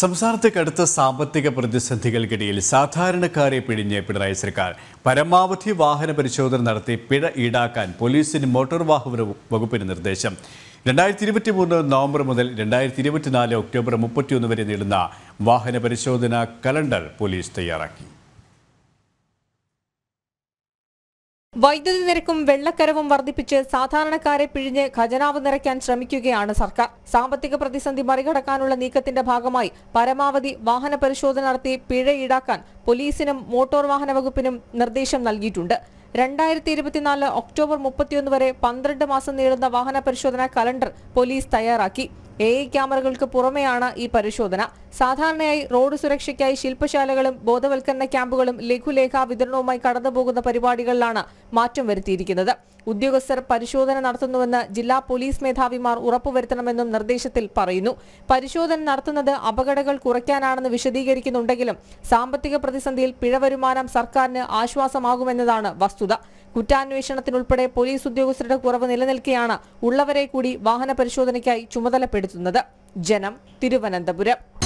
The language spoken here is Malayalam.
സംസ്ഥാനത്ത് കടുത്ത സാമ്പത്തിക പ്രതിസന്ധികൾക്കിടയിൽ സാധാരണക്കാരെ പിഴിഞ്ഞ് പിണറായി സർക്കാർ പരമാവധി വാഹന പരിശോധന നടത്തി പിഴ ഈടാക്കാൻ പോലീസിന് മോട്ടോർ വാഹന വകുപ്പിന് നിർദ്ദേശം രണ്ടായിരത്തി ഇരുപത്തി മൂന്ന് നവംബർ മുതൽ രണ്ടായിരത്തി ഇരുപത്തിനാല് ഒക്ടോബർ മുപ്പത്തിയൊന്ന് വരെ നീളുന്ന വാഹന പരിശോധന കലണ്ടർ പോലീസ് തയ്യാറാക്കി വൈദ്യുതി നിരക്കും വെള്ളക്കരവും വർദ്ധിപ്പിച്ച് സാധാരണക്കാരെ പിഴിഞ്ഞ് ഖജനാവ് നിറയ്ക്കാൻ ശ്രമിക്കുകയാണ് സർക്കാർ സാമ്പത്തിക പ്രതിസന്ധി മറികടക്കാനുള്ള നീക്കത്തിന്റെ ഭാഗമായി പരമാവധി വാഹന പരിശോധന നടത്തി പിഴ ഈടാക്കാൻ പോലീസിനും മോട്ടോർ വാഹന വകുപ്പിനും നിർദ്ദേശം നൽകിയിട്ടുണ്ട് രണ്ടായിരത്തി ഇരുപത്തിനാല് ഒക്ടോബർ മുപ്പത്തിയൊന്ന് വരെ പന്ത്രണ്ട് മാസം നീളുന്ന വാഹന പരിശോധനാ കലണ്ടർ പോലീസ് തയ്യാറാക്കി എ ഐ ക്യാമറകൾക്ക് പുറമെയാണ് ഈ പരിശോധന സാധാരണയായി റോഡ് സുരക്ഷയ്ക്കായി ശില്പശാലകളും ബോധവൽക്കരണ ക്യാമ്പുകളും ലഘുലേഖാ വിതരണവുമായി കടന്നുപോകുന്ന പരിപാടികളിലാണ് മാറ്റം വരുത്തിയിരിക്കുന്നത് ഉദ്യോഗസ്ഥർ പരിശോധന നടത്തുന്നുവെന്ന് ജില്ലാ പോലീസ് മേധാവിമാർ ഉറപ്പുവരുത്തണമെന്നും നിർദ്ദേശത്തിൽ പറയുന്നു പരിശോധന നടത്തുന്നത് അപകടങ്ങൾ കുറയ്ക്കാനാണെന്ന് വിശദീകരിക്കുന്നുണ്ടെങ്കിലും സാമ്പത്തിക പ്രതിസന്ധിയിൽ പിഴവരുമാനം സർക്കാരിന് ആശ്വാസമാകുമെന്നതാണ് വസ്തുത കുറ്റാന്വേഷണത്തിനുൾപ്പെടെ പോലീസ് ഉദ്യോഗസ്ഥരുടെ കുറവ് നിലനിൽക്കെയാണ് ഉള്ളവരെ കൂടി വാഹന പരിശോധനയ്ക്കായി ചുമതലപ്പെടുത്തുന്നത് ജനം തിരുവനന്തപുരം